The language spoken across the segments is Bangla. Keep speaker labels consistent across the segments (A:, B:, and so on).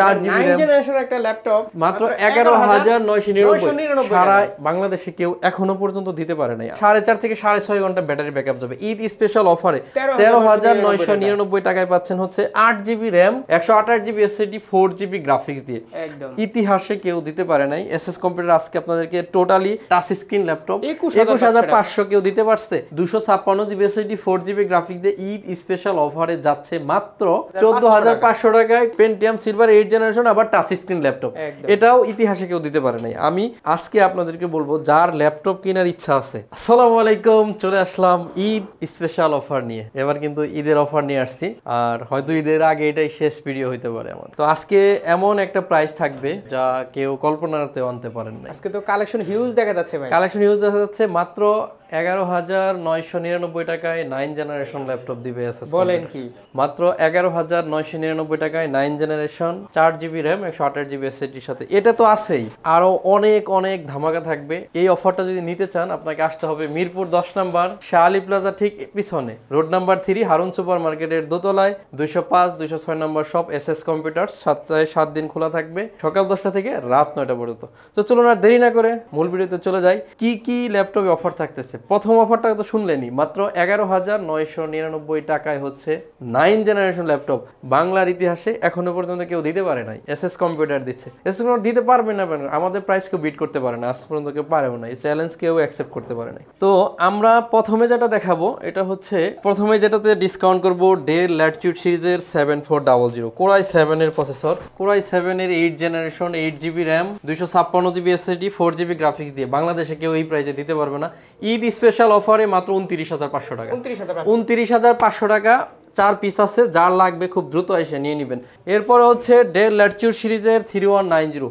A: মানে একটা কেউ দিতে পারে নাই আচ্ছা। সাড়ে চার ছয় ঘন্টা ব্যাটারি গ্রাফিক্স দিয়ে ইতিহাসে কেউ দিতে পারে নাই এসএস কম্পিউটার আজকে আপনাদেরকে টোটালি টাচ স্ক্রিন ল্যাপটপ একুশ হাজার পাঁচশো কেউ দিতে পারছে দুশো ছাপ্পান্ন GB SSD four GB graphics দিয়ে ঈদ স্পেশাল অফারে যাচ্ছে মাত্র চোদ্দ হাজার পাঁচশো টাকায় Pentium silver eight eight generation আবার টাচ স্ক্রিন ল্যাপটপ এটাও ইতিহাসে কেউ দিতে পারে নাই আমি আজকে আপনাদেরকে বলবো যার ল্যাপটপ কেনার ইচ্ছা আছে আসসালামু আলাইকুম চলে আসলাম ঈদ স্পেশাল অফার নিয়ে এবার কিন্তু ঈদের অফার নিয়ে আসছি আর হয়তো ঈদের আগে এটাই শেষ ভিডিও হইতে পারে আমার তো আজকে এমন একটা প্রাইস থাকবে যা কেউ কল্পনাতে আনতে পারেন না আজকে তো কালেকশন হিউজ দেখা যাচ্ছে ভাই কালেকশন হিউজ দেখা যাচ্ছে মাত্র এগারো হাজার নয়শো নিরানব্বই টাকায় নাইন জেনারেশন ল্যাপটপ দিবে বলেন কি মাত্র এগারো হাজার নয়শো নিরানব্বই টাকায় নাইন জেনারেশন চার জিবি র্যাম একশো আঠাশ জিবি এসএসডির সাথে এটা তো আছেই আরো অনেক অনেক ধামাকা থাকবে এই অফারটা যদি নিতে চান আপনাকে আসতে হবে মিরপুর দশ নাম্বার শাহ প্লাজা ঠিক পিছনে road number three Harun super মার্কেটের দোতলায় দুইশো পাঁচ দুইশো ছয় নম্বর সব এস এস কম্পিউটার সপ্তাহে সাত দিন খোলা থাকবে সকাল দশটা থেকে রাত নয়টা পর্যন্ত তো চলুন আর দেরি না করে মূল ভিডিওতে চলে যাই কি কি ল্যাপটপে অফার থাকতেছে প্রথম অফারটা তো শুনলেনি মাত্র এগারো হাজার নয়শো নিরানব্বই টাকায় হচ্ছে নাইন জেনারেশন ল্যাপটপ বাংলার ইতিহাসে এখনো পর্যন্ত কেউ দিতে পারে নাই এসএস কম্পিউটার দিচ্ছে এসএস কম্পিউটার দিতে পারবে না মানে, আমাদের প্রাইস কেউ বিট করতে পারে না আজ পর্যন্ত কেউ পারেও নাই চ্যালেঞ্জ কেউ অ্যাকসেপ্ট করতে পারে নাই তো আমরা প্রথমে যেটা দেখাবো এটা হচ্ছে প্রথমে যেটাতে ডিসকাউন্ট করব ডেল ল্যাটিউড সিরিজের seven four double zero core i সেভেনের প্রসেসর কোরাই সেভেনের eight generation eight GB RAM দুইশো ছাপ্পান্ন GB SSD four GB graphics দিয়ে বাংলাদেশে কেউ এই প্রাইসে দিতে পারবে না ঈদ স্পেশাল অফারে মাত্র উনত্রিশ হাজার পাঁচশো টাকা উনত্রিশ হাজার উনত্রিশ হাজার পাঁচশো টাকা চার পিস আছে যার লাগবে খুব দ্রুত এসে নিয়ে নেবেন এরপরে হচ্ছে ডেল ল্যাটচিউড সিরিজের থ্রি ওয়ান নাইন জিরো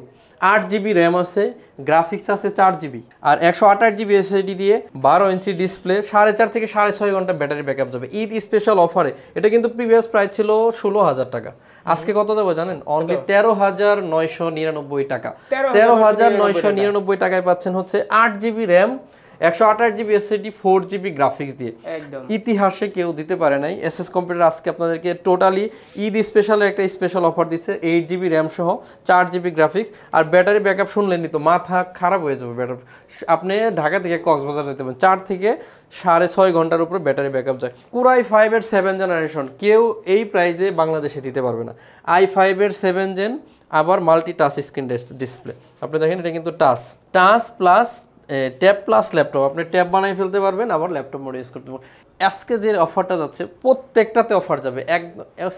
A: আট জিবি র্যাম আছে গ্রাফিক্স আছে চার জিবি আর একশো আঠাশ জিবি এসএসডি দিয়ে বারো ইঞ্চি ডিসপ্লে সাড়ে চার থেকে সাড়ে ছয় ঘন্টা ব্যাটারি ব্যাকআপ যাবে ঈদ স্পেশাল অফারে এটা কিন্তু প্রিভিয়াস প্রাইস ছিল ষোলো হাজার টাকা আজকে কত দেবো জানেন অনলি তেরো হাজার নয়শো নিরানব্বই টাকা তেরো হাজার নয়শো নিরানব্বই টাকায় পাচ্ছেন হচ্ছে আট জিবি র্যাম একশো আঠাশ GB SSD four GB graphics দিয়ে ইতিহাসে কেউ দিতে পারে নাই এস এস কম্পিউটার আজকে আপনাদেরকে টোটালি ঈদ স্পেশালে একটা স্পেশাল অফার দিচ্ছে এইট জিবি র্যাম সহ চার জিবি গ্রাফিক্স আর ব্যাটারি ব্যাকআপ শুনলেনি তো মাথা খারাপ হয়ে যাবে ব্যাটার আপনি ঢাকা থেকে কক্সবাজার যেতে পারেন চার থেকে সাড়ে ছয় ঘন্টার উপরে ব্যাটারি ব্যাকআপ যায় কুরাই ফাইভের সেভেন জেনারেশন কেউ এই প্রাইজে বাংলাদেশে দিতে পারবে না আই ফাইভের সেভেন জেন আবার মাল্টি টাচ স্ক্রিন ডিসপ্লে আপনি দেখেন এটা কিন্তু touch touch plus tab plus laptop আপনি ট্যাব বানাই ফেলতে পারবেন আবার ল্যাপটপ মোড ইউজ করতে পারবেন আজকে যে অফারটা যাচ্ছে প্রত্যেকটাতে অফার যাবে এক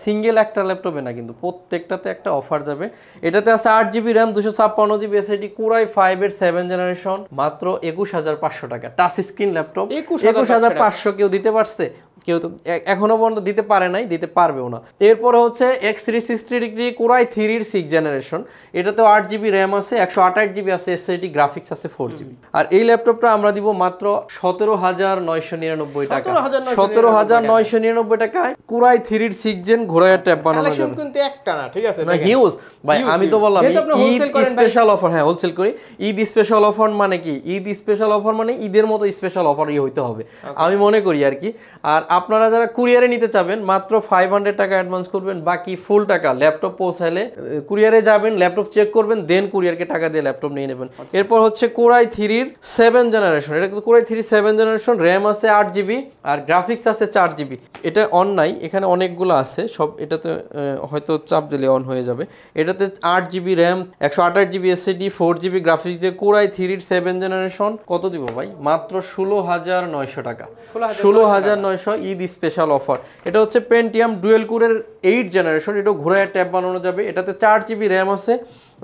A: সিঙ্গেল একটা ল্যাপটপে না কিন্তু প্রত্যেকটাতে একটা অফার যাবে এটাতে আছে আট জিবি র্যাম দুশো ছাপ্পান্ন জিবি এসএডি কুরাই ফাইভের সেভেন জেনারেশন মাত্র একুশ হাজার পাঁচশো টাকা টাচ স্ক্রিন ল্যাপটপ একুশ হাজার পাঁচশো কেউ দিতে পারছে কেউ তো এখনও পর্যন্ত দিতে পারে নাই দিতে পারবেও না এরপরে হচ্ছে X three sixty degree core i থ্রির সিক্স জেনারেশন এটাতে আট জিবি র্যাম আছে একশো আঠাশ জিবি আছে এসএসডি গ্রাফিক্স আছে ফোর জিবি আর এই ল্যাপটপটা আমরা দিব মাত্র সতেরো হাজার নয়শো নিরানব্বই টাকা সতেরো হাজার নয়শো নিরানব্বই টাকায় কোরআই থ্রির সিক্স জেন ঘোরায় ট্যাপ বানানো যাবে কিন্তু একটা না ঠিক আছে না হিউজ ভাই আমি তো বললাম ঈদ স্পেশাল অফার হ্যাঁ হোলসেল করি ঈদ স্পেশাল অফার মানে কি ঈদ স্পেশাল অফার মানে ঈদের মতো স্পেশাল অফারই হইতে হবে আমি মনে করি আর কি আর আপনারা যারা কুরিয়ারে নিতে চাবেন মাত্র ফাইভ হান্ড্রেড টাকা অ্যাডভান্স করবেন বাকি ফুল টাকা ল্যাপটপ পৌঁছালে কুরিয়ারে যাবেন ল্যাপটপ চেক করবেন দেন কুরিয়ারকে টাকা দিয়ে ল্যাপটপ নিয়ে নেবেন আচ্ছা। এরপর হচ্ছে কোরাই থ্রির সেভেন জেনারেশন এটা কিন্তু core i three seven generation RAM আছে আট জিবি আর গ্রাফিক্স আছে চার জিবি এটা অন নাই এখানে অনেকগুলো আছে সব এটাতে হয়তো চাপ দিলে অন হয়ে যাবে এটাতে আট জিবি র্যাম একশো আঠাশ GB SSD four GB graphics দিয়ে কোরাই থ্রির সেভেন জেনারেশন কত দিব ভাই মাত্র ষোলো হাজার নয়শো টাকা ষোলো হাজার নয়শো ঈদ স্পেশাল অফার এটা হচ্ছে পেন্টিয়াম ডুয়েল কোরের এইট জেনারেশন এটাও ঘোরায় ট্যাব বানানো যাবে এটাতে চার জিবি র্যাম আছে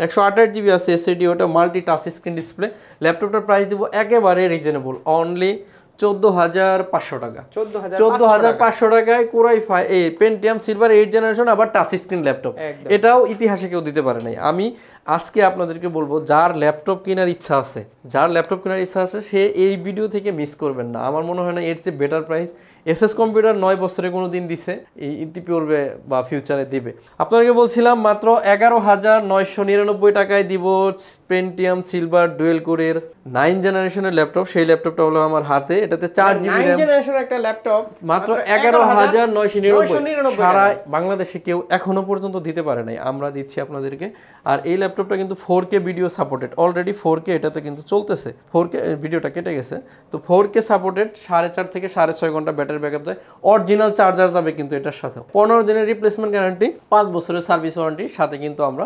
A: একশো আঠাশ জিবি আছে এসএডি ওটা মাল্টি টাচ স্ক্রিন ডিসপ্লে ল্যাপটপটার প্রাইস দেবো একেবারে রিজনেবল অনলি চোদ্দ হাজার পাঁচশো টাকা চোদ্দ হাজার পাঁচশো টাকায় কোরাই ফাই এই পেন্টিয়াম সিলভার এইট জেনারেশন আবার টাচ স্ক্রিন ল্যাপটপ এটাও ইতিহাসে কেউ দিতে পারে নাই আমি আজকে আপনাদেরকে বলবো যার ল্যাপটপ কেনার ইচ্ছা আছে যার ল্যাপটপ কেনার ইচ্ছা আছে সে এই ভিডিও থেকে মিস করবেন না আমার মনে হয় না এর চেয়ে better price S S computer নয় বছরে কোনো দিন দিছে ইতিপূর্বে বা ফিউচারে দিবে আপনাদেরকে বলছিলাম মাত্র এগারো হাজার নয়শো নিরানব্বই টাকায় দিব পেন্টিয়াম সিলভার ডুয়েল কোরের নাইন জেনারেশনের ল্যাপটপ সেই ল্যাপটপটা হলো আমার হাতে এটাতে চার জিবি র‍্যাম জেনারেশন একটা ল্যাপটপ মাত্র 11999 সারা বাংলাদেশে কেউ এখনো পর্যন্ত দিতে পারে নাই আমরা দিচ্ছি আপনাদেরকে আর এই ল্যাপটপটা কিন্তু 4K video supported already 4K এটাতে কিন্তু চলতেছে 4K ভিডিওটা কেটে গেছে তো 4K সাপোর্টেড 4.5 থেকে 6.5 ঘন্টা ব্যাটারি ব্যাকআপ দেয় অরিজিনাল চার্জার যাবে কিন্তু এটার সাথে 15 দিনের রিপ্লেসমেন্ট গ্যারান্টি 5 বছরের সার্ভিস ওয়ারেন্টি সাথে কিন্তু আমরা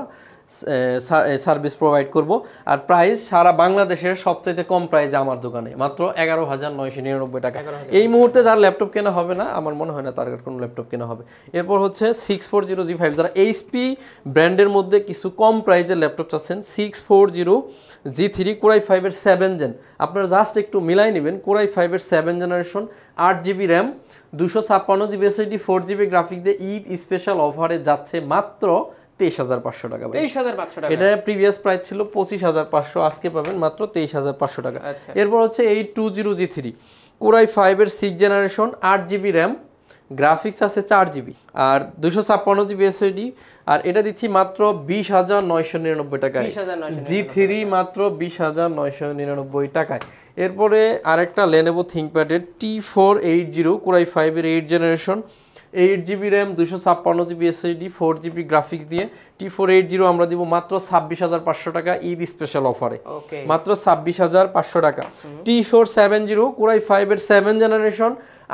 A: সার্ভিস প্রোভাইড করব আর প্রাইস সারা বাংলাদেশের সবচেয়ে কম প্রাইস আমার দোকানে মাত্র এগারো হাজার নয়শো নিরানব্বই টাকা এই মুহূর্তে যার ল্যাপটপ কেনা হবে না আমার মনে হয় না তার কোনো ল্যাপটপ কেনা হবে এরপর হচ্ছে six four zero G five যারা এইচপি ব্র্যান্ডের মধ্যে কিছু কম প্রাইজের ল্যাপটপ চাচ্ছেন six four zero G three core i ফাইভের সেভেন জেন আপনারা জাস্ট একটু মিলাই নেবেন কোরাই ফাইভের সেভেন জেনারেশন আট জিবি র্যাম দুশো ছাপ্পান্ন GB SSD four GB graphic দিয়ে ঈদ স্পেশাল অফারে যাচ্ছে মাত্র তেইশ হাজার পাঁচশো টাকা তেইশ হাজার পাঁচশো টাকা এটা প্রিভিয়াস প্রাইস ছিল পঁচিশ হাজার পাঁচশো আজকে পাবেন মাত্র তেইশ হাজার পাঁচশো টাকা আচ্ছা। এরপর হচ্ছে এই two zero G three core i ফাইভের সিক্স জেনারেশন আট জিবি র্যাম গ্রাফিক্স আছে চার জিবি আর দুশো ছাপ্পান্ন জিবি এসএডি আর এটা দিচ্ছি মাত্র বিশ হাজার নয়শো নিরানব্বই টাকায় জি থ্রি মাত্র বিশ হাজার নয়শো নিরানব্বই টাকায় এরপরে আরেকটা লেনেভো থিঙ্কপ্যাডের T four eight zero core i ফাইভের eight generation eight GB RAM দুশো ছাপ্পান্ন GB SSD four GB graphics দিয়ে টি ফোর এইট জিরো আমরা দিব মাত্র ছাব্বিশ হাজার পাঁচশো টাকা ঈদ স্পেশাল অফারে মাত্র ছাব্বিশ হাজার পাঁচশো টাকা T four seven zero core i ফাইভের সেভেন জেনারেশন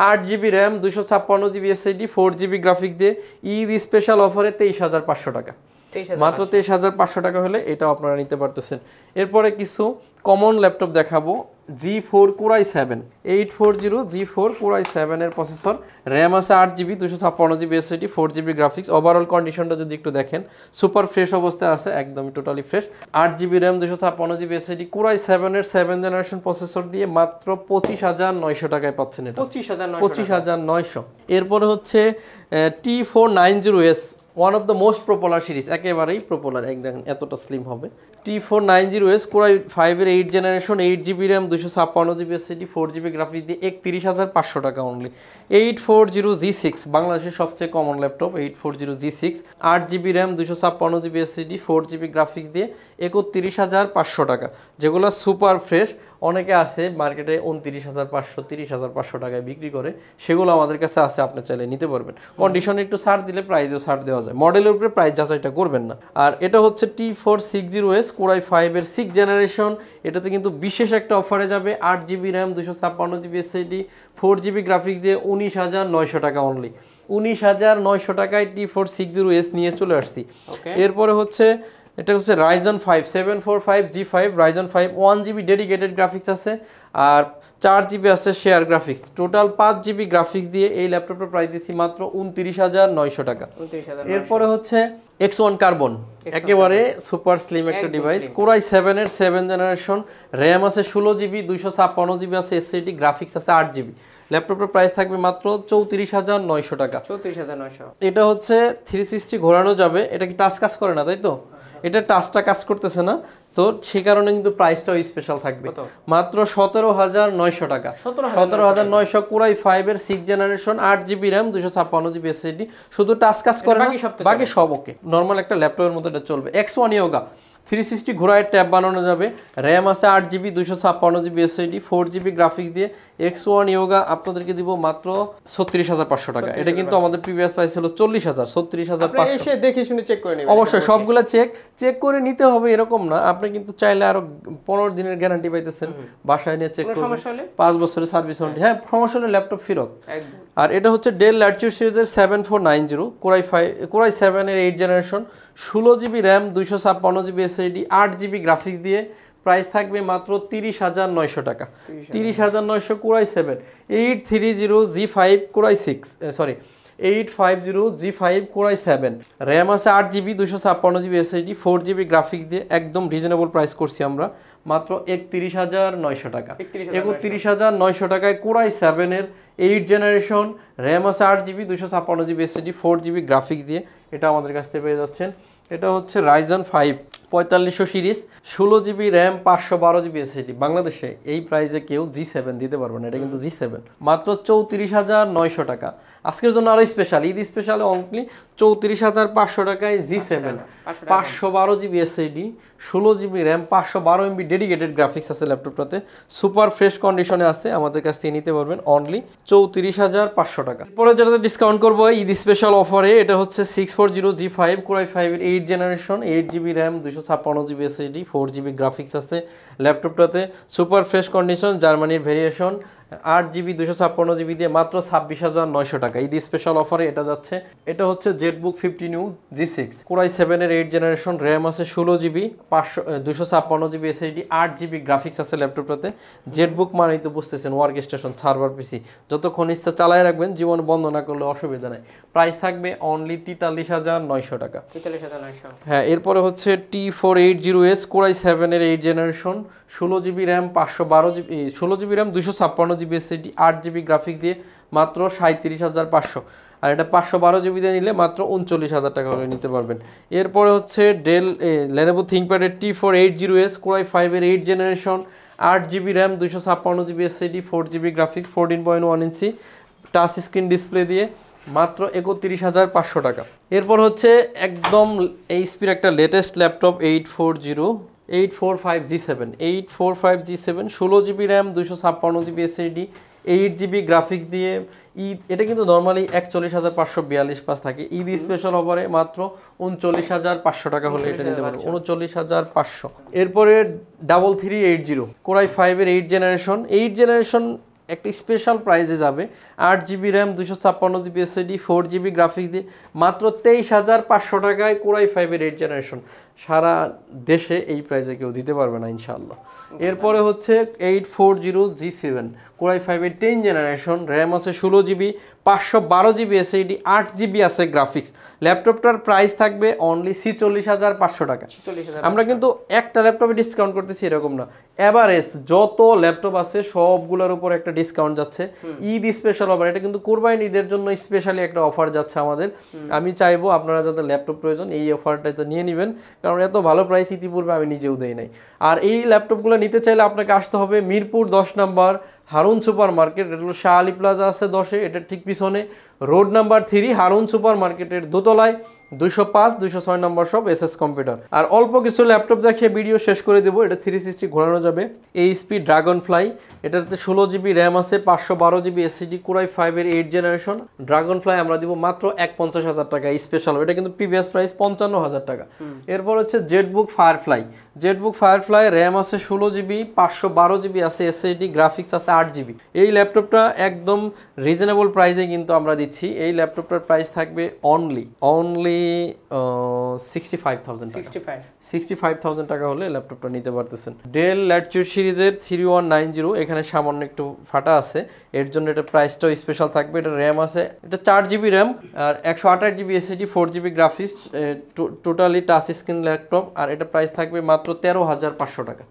A: আট জিবি র্যাম দুশো ছাপ্পান্ন GB SSD four GB graphics দিয়ে ঈদ স্পেশাল অফারে তেইশ হাজার পাঁচশো টাকা মাত্র তেইশ হাজার পাঁচশো টাকা হলে এটা আপনারা নিতে পারতেছেন এরপরে কিছু কমন ল্যাপটপ দেখাবো G four core i seven eight four zero G four core i সেভেনের প্রসেসর র্যাম আছে আট জিবি দুশো ছাপ্পান্ন GB SSD four GB graphics overall কন্ডিশনটা যদি একটু দেখেন সুপার ফ্রেশ অবস্থায় আছে একদমই টোটালি ফ্রেশ আট জিবি র্যাম দুশো ছাপ্পান্ন জিবি এসএসডি কোরাই সেভেনের সেভেন জেনারেশন প্রসেসর দিয়ে মাত্র পঁচিশ হাজার নয়শো টাকায় পাচ্ছেন এটা পঁচিশ হাজার পঁচিশ হাজার নয়শো এরপরে হচ্ছে T four nine zero S one of the most popular series একেবারেই পপুলার এক দেখেন এতটা স্লিম হবে T four nine zero S core i ফাইভের eight generation eight GB RAM দুশো ছাপ্পান্ন GB CT four GB graphics দিয়ে একত্রিশ হাজার পাঁচশো টাকা only eight four zero G six বাংলাদেশের সবচেয়ে common laptop eight four zero G six আট জিবি র্যাম দুশো ছাপ্পান্ন GB CT four GB graphics দিয়ে একত্রিশ হাজার পাঁচশো টাকা যেগুলো সুপার ফ্রেশ অনেকে আছে মার্কেটে উনত্রিশ হাজার পাঁচশো তিরিশ হাজার পাঁচশো টাকায় বিক্রি করে সেগুলো আমাদের কাছে আছে আপনি চাইলে নিতে পারবেন কন্ডিশনে একটু ছাড় দিলে প্রাইজও ছাড় দেওয়া যায় মডেলের উপরে প্রাইস যাচাইটা করবেন না আর এটা হচ্ছে T four six zero S core i ফাইভের সিক্স জেনারেশন এটাতে কিন্তু বিশেষ একটা অফারে যাবে আট জিবি র্যাম দুশো ছাপ্পান্ন GB SSD four GB graphic দিয়ে উনিশ হাজার নয়শো টাকা অনলি উনিশ হাজার নয়শো টাকায় T four six zero S নিয়ে চলে আসছি এরপরে হচ্ছে এটা হচ্ছে Ryzen five seven four five G five Ryzen five one GB dedicated graphics আছে আর চার জিবি আছে শেয়ার গ্রাফিক্স টোটাল পাঁচ জিবি গ্রাফিক্স দিয়ে এই ল্যাপটপটা প্রাইস দিচ্ছি মাত্র উনত্রিশ হাজার নয়শো টাকা এরপরে হচ্ছে এক্স ওয়ান কার্বন একেবারে সুপার স্লিম একটা ডিভাইস কোরাই সেভেনের সেভেন জেনারেশন র্যাম আছে ষোলো জিবি দুইশো ছাপ্পান্ন জিবি আছে এসসিটি গ্রাফিক্স আছে আট জিবি ল্যাপটপের প্রাইস থাকবে মাত্র চৌত্রিশ হাজার নয়শো টাকা চৌত্রিশ হাজার নয়শো এটা হচ্ছে থ্রি সিক্সটি ঘোরানো যাবে এটা কি টাচ কাজ করে না তাই তো হ্যাঁ। এটা টাচটা কাজ করতেছে না তো সে কারণে কিন্তু প্রাইসটাও স্পেশাল থাকবে মাত্র সতেরো হাজার নয়শো টাকা সতেরো হাজার নয়শো কুড়াই ফাইভ এর সিক্স জেনারেশন আট জিবি র্যাম দুশো ছাপ্পান্ন জিবি এসএসডি শুধু টাচ কাজ করে বাকি সব ওকে নর্মাল একটা ল্যাপটপের মতো এটা চলবে X one Yoga three sixty ঘোড়ায় ট্যাব বানানো যাবে র্যাম আছে আট জিবি দুশো ছাপ্পান্ন GB SSD four GB graphics দিয়ে এক্স ওয়ান ইয়োগা আপনাদেরকে দিব মাত্র ছত্রিশ হাজার পাঁচশো টাকা এটা কিন্তু আমাদের প্রিভিয়াস প্রাইস ছিল চল্লিশ হাজার ছত্রিশ হাজার এসে দেখে শুনে চেক করে নেবেন অবশ্যই সবগুলো চেক চেক করে নিতে হবে এরকম না আপনি কিন্তু চাইলে আরো পনেরো দিনের গ্যারান্টি পাইতেছেন বাসায় নিয়ে চেক করে পাঁচ বছরের সার্ভিস ওয়ারেন্টি হ্যাঁ, হ্যাঁ সমস্যা হলে ল্যাপটপ ফেরত আর এটা হচ্ছে ডেল ল্যাটিউড সিরিজের seven four nine zero core i five core i সেভেনের এইট জেনারেশন ষোলো জিবি র্যাম দুইশো ছাপ্পান্ন জিবি এসআইডি আট জিবি গ্রাফিক্স দিয়ে প্রাইস থাকবে মাত্র তিরিশ হাজার নয়শো টাকা তিরিশ হাজার নয়শো core i seven eight three zero G five core i six sorry eight five zero G five core i seven RAM আছে আট জিবি দুশো ছাপ্পান্ন GB SSD four GB graphics দিয়ে একদম রিজনেবল প্রাইস করছি আমরা মাত্র একত্রিশ হাজার নয়শো টাকা একত্রিশ হাজার নয়শো টাকায় কোরাই সেভেনের এইট জেনারেশন র্যাম আছে আট জিবি দুশো ছাপ্পান্ন GB SSD four GB graphics দিয়ে এটা আমাদের কাছ থেকে পেয়ে যাচ্ছেন এটা হচ্ছে রাইজন ফাইভ পঁয়তাল্লিশশো সিরিজ ষোলো জিবি র্যাম পাঁচশো বারো জিবি এসএসডি বাংলাদেশে এই প্রাইজে কেউ জি সেভেন দিতে পারবে না এটা কিন্তু জি সেভেন মাত্র চৌত্রিশ হাজার নয়শো টাকা আজকের জন্য আরও স্পেশাল ঈদ স্পেশাল অনলি চৌত্রিশ হাজার পাঁচশো টাকায় জি সেভেন পাঁচশো বারো জিবি এসএসডি ষোলো জিবি র্যাম পাঁচশো বারো এমবি ডেডিকেটেড গ্রাফিক্স আছে ল্যাপটপটাতে সুপার ফ্রেশ কন্ডিশনে আছে আমাদের কাছ থেকে নিতে পারবেন অনলি চৌত্রিশ হাজার পাঁচশো টাকা এরপরে যেটাতে ডিসকাউন্ট করবো ঈদ স্পেশাল অফারে এটা হচ্ছে six four zero G five core i ফাইভের eight generation eight GB RAM দুশো দুশো ছাপ্পান্ন GB SSD four GB graphics আছে ল্যাপটপটাতে সুপার ফ্রেশ কন্ডিশন জার্মানির ভেরিয়েশন আট জিবি দুশো ছাপ্পান্ন জিবি দিয়ে মাত্র ছাব্বিশ হাজার নয়শো টাকা ঈদ স্পেশাল অফারে এটা যাচ্ছে এটা হচ্ছে ZBook fifty new G six core i সেভেনের এইট জেনারেশন র্যাম আছে ষোলো জিবি পাঁচশো দুশো ছাপ্পান্ন জিবি এসএসডি আট জিবি গ্রাফিক্স আছে ল্যাপটপটাতে জেটবুক মানেই তো বুঝতেছেন ওয়ার্ক স্টেশন সার্ভার পিসি যতক্ষণ ইচ্ছা চালায় রাখবেন জীবন বন্ধ না করলে অসুবিধা নেই প্রাইস থাকবে অনলি তেতাল্লিশ হাজার নয়শো টাকা তেতাল্লিশ হাজার নয়শো হ্যাঁ এরপরে হচ্ছে T four eight zero S core i সেভেনের এইট জেনারেশন ষোলো জিবি র্যাম পাঁচশো বারো জিবি ষোলো জিবি র্যাম দুশো ছাপ্পান্ন জিবি এসএসডি আট জিবি গ্রাফিক্স দিয়ে মাত্র সাঁত্রিশ হাজার পাঁচশো আর এটা পাঁচশো বারো জিবি দিয়ে নিলে মাত্র উনচল্লিশ হাজার টাকা করে নিতে পারবেন এরপরে হচ্ছে ডেল লেনেভো থিঙ্কপ্যাডের T four eight zero S core i ফাইভের এইট জেনারেশন আট জিবি র্যাম দুশো ছাপ্পান্ন GB SSD four GB graphics fourteen point one inch touch screen display দিয়ে মাত্র একত্রিশ হাজার পাঁচশো টাকা এরপর হচ্ছে একদম এইচপির একটা latest laptop eight four zero eight four five G seven eight four five G seven ষোলো জিবি র্যাম দুশো ছাপ্পান্ন GB SSD eight GB graphics দিয়ে ঈদ এটা কিন্তু নর্মালি একচল্লিশ হাজার পাঁচশো বিয়াল্লিশ পাস থাকে ঈদ স্পেশাল অফারে মাত্র উনচল্লিশ হাজার পাঁচশো টাকা হলে এটা নিতে পারবো উনচল্লিশ হাজার পাঁচশো এরপরে double three eight zero core i ফাইভের এইট জেনারেশন এইট জেনারেশন একটা স্পেশাল প্রাইজে যাবে আট জিবি র্যাম দুশো ছাপ্পান্ন GB SSD four GB graphics দিয়ে মাত্র তেইশ হাজার পাঁচশো টাকায় কোরাই ফাইভের এইট জেনারেশন সারা দেশে এই প্রাইজে কেউ দিতে পারবে না ইনশাল্লাহ এরপরে হচ্ছে eight four zero G seven core i ফাইভের টেন জেনারেশন র্যাম আছে ষোলো জিবি পাঁচশো বারো জিবি এসে এটি আট জিবি আছে গ্রাফিক্স ল্যাপটপটার প্রাইস থাকবে অনলি ছিচল্লিশ হাজার পাঁচশো টাকা আমরা কিন্তু একটা ল্যাপটপে ডিসকাউন্ট করতেছি এরকম না এভারেজ যত ল্যাপটপ আছে সবগুলোর উপর একটা ডিসকাউন্ট যাচ্ছে ঈদ স্পেশাল অফার এটা কিন্তু কোরবাইন ঈদের জন্য স্পেশালি একটা অফার যাচ্ছে আমাদের আমি চাইবো আপনারা যাদের ল্যাপটপ প্রয়োজন এই অফারটা তো নিয়ে নেবেন কারণ কারণ এত ভালো প্রাইস ইতিপূর্বে আমি নিজেও দেই নাই আর এই ল্যাপটপগুলো নিতে চাইলে আপনাকে আসতে হবে মিরপুর দশ নাম্বার হারুন সুপার মার্কেট এটা হলো শাহ আলী প্লাজা আছে দশে এটার ঠিক পিছনে road number three Harun super মার্কেটের দোতলায় দুশো পাঁচ দুশো ছয় নম্বর সব এস এস কম্পিউটার আর অল্প কিছু ল্যাপটপ দেখিয়ে ভিডিও শেষ করে দেবো এটা থ্রি সিক্সটি ঘোরানো যাবে এইচপি ড্রাগন ফ্লাই এটাতে ষোলো জিবি র্যাম আছে পাঁচশো বারো জিবি এসসিডি কুরাই ফাইভের এইট জেনারেশন ড্রাগন ফ্লাই আমরা দিব মাত্র এক পঞ্চাশ হাজার টাকা স্পেশাল এটা কিন্তু প্রিভিয়াস প্রাইস পঞ্চান্ন হাজার টাকা এরপর হচ্ছে ZBook Firefly ZBook fly RAM আছে ষোলো জিবি পাঁচশো বারো জিবি আছে এসএসডি গ্রাফিক্স আছে আট জিবি এই ল্যাপটপটা একদম রিজনেবল প্রাইসে কিন্তু আমরা দিচ্ছি এই ল্যাপটপটার প্রাইস থাকবে অনলি অনলি সিক্সটি ফাইভ টাকা হলে ল্যাপটপটা নিতে পারতেছেন ডেল ল্যাটচুর সিরিজের থ্রি ওয়ান নাইন জিরো এখানে সামান্য একটু ফাটা আছে এর জন্য এটা প্রাইসটাও স্পেশাল থাকবে এটা র্যাম আছে এটা চার জিবি র্যাম আর একশো আঠাশ GB SSD four GB graphics totally touch screen laptop আর এটা প্রাইস থাকবে মাত্র তেরো হাজার পাঁচশো টাকা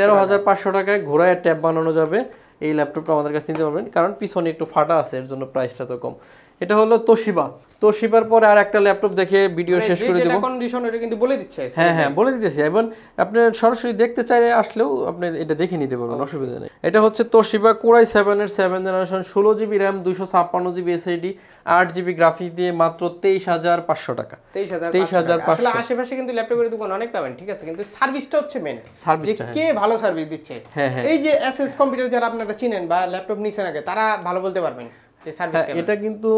A: তেরো হাজার পাঁচশো টাকায় ঘোরায় ট্যাব বানানো যাবে এই ল্যাপটপটা আমাদের কাছে নিতে পারবেন কারণ পিছনে একটু ফাটা আছে এর জন্য প্রাইসটা তো কম এটা হলো তোশিবা তো শিপার পরে আর একটা ল্যাপটপ দেখে ভিডিও শেষ করে দেব কন্ডিশন এটা কিন্তু বলে দিচ্ছে হ্যাঁ হ্যাঁ বলে দিতেছি এবং আপনি সরাসরি দেখতে চাইলে আসলেও আপনি এটা দেখে নিতে পারবেন আচ্ছা। অসুবিধা নেই এটা হচ্ছে তোশিবা কোরাই সেভেনের সেভেন জেনারেশন ষোলো জিবি র্যাম দুশো ছাপ্পান্ন জিবি এসএডি আট জিবি গ্রাফিক্স দিয়ে মাত্র 23500 টাকা 23500 আসলে আশেপাশে কিন্তু ল্যাপটপের দোকান অনেক পাবেন ঠিক আছে কিন্তু সার্ভিসটা হচ্ছে মেন সার্ভিসটা হ্যাঁ। কে ভালো সার্ভিস দিচ্ছে হ্যাঁ, হ্যাঁ। এই যে এসএস কম্পিউটার যারা আপনারা চিনেন বা ল্যাপটপ নিছেন আগে তারা ভালো বলতে পারবেন হ্যাঁ, এটা কিন্তু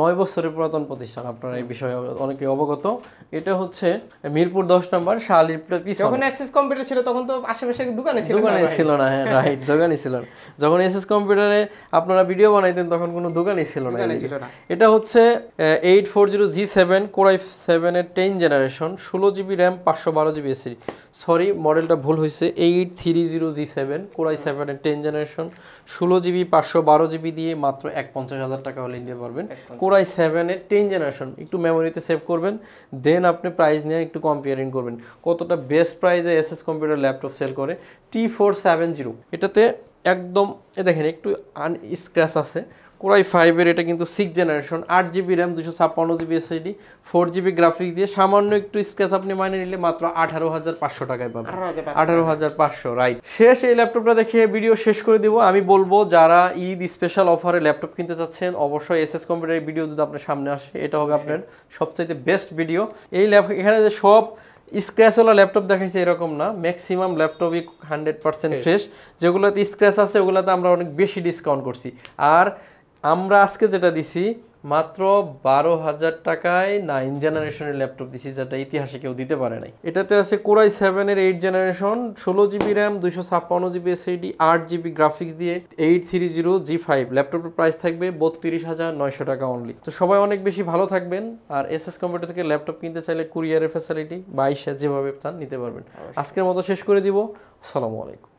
A: নয় বছরের পুরাতন প্রতিষ্ঠান আপনার এই বিষয়ে অনেকে অবগত এটা হচ্ছে মিরপুর দশ নম্বর শাহলিপটার যখন এসএস কম্পিউটার ছিল তখন তো আশেপাশে দোকানে ছিল দোকানে ছিল না হ্যাঁ রাইট দোকানে ছিল না যখন এসএস কম্পিউটারে আপনারা ভিডিও বানাইতেন তখন কোনো দোকানই ছিল না এটা হচ্ছে eight four zero G seven core i সেভেনের টেন জেনারেশন ষোলো জিবি র্যাম পাঁচশো বারো জিবি এসি সরি মডেলটা ভুল হয়েছে eight three zero G seven core i সেভেনের টেন জেনারেশন ষোলো জিবি পাঁচশো বারো জিবি দিয়ে মাত্র এক পঞ্চাশ হাজার টাকা হলে নিতে পারবেন কোরাই সেভেনের টেন জেনারেশন একটু মেমোরিতে সেভ করবেন দেন আপনি প্রাইস নিয়ে একটু কম্পেয়ারিং করবেন কতটা বেস্ট প্রাইসে এস কম্পিউটার ল্যাপটপ সেল করে টি ফোর সেভেন জিরো এটাতে একদম এ দেখেন একটু আন স্ক্র্যাচ আছে কোরাই ফাইভের এটা কিন্তু সিক্স জেনারেশন আট জিবি র্যাম দুশো ছাপ্পান্ন GB SSD four GB graphics দিয়ে সামান্য একটু স্ক্র্যাচ আপনি মানে নিলে মাত্র আঠারো হাজার পাঁচশো টাকায় পাবেন আঠারো হাজার পাঁচশো রাইট শেষ এই ল্যাপটপটা দেখে ভিডিও শেষ করে দিব আমি বলবো যারা ঈদ স্পেশাল অফারে ল্যাপটপ কিনতে চাচ্ছেন অবশ্যই এস এস কম্পিউটারের ভিডিও যদি আপনার সামনে আসে এটা হবে আপনার সবচাইতে বেস্ট ভিডিও এই ল্যাপ এখানে যে সব স্ক্র্যাচওয়ালা ল্যাপটপ দেখাইছে এরকম না ম্যাক্সিমাম ল্যাপটপই হান্ড্রেড পার্সেন্ট ফ্রেশ যেগুলোতে স্ক্র্যাচ আছে ওগুলোতে আমরা অনেক বেশি ডিসকাউন্ট করছি আর আমরা আজকে যেটা দিছি মাত্র বারো হাজার টাকায় নাইন জেনারেশনের ল্যাপটপ দিছি যেটা ইতিহাসে কেউ দিতে পারে নাই এটাতে আছে কোরাই সেভেনের এইট জেনারেশন ষোলো জিবি র্যাম দুইশো ছাপ্পান্ন জিবি এসএডি আট জিবি গ্রাফিক্স দিয়ে eight three zero G five ল্যাপটপের প্রাইস থাকবে বত্রিশ হাজার নয়শো টাকা অনলি তো সবাই অনেক বেশি ভালো থাকবেন আর এস এস কম্পিউটার থেকে ল্যাপটপ কিনতে চাইলে কুরিয়ারের ফ্যাসিলিটি বাইশে যেভাবে চান নিতে পারবেন আজকের মতো শেষ করে দিব আসসালামু আলাইকুম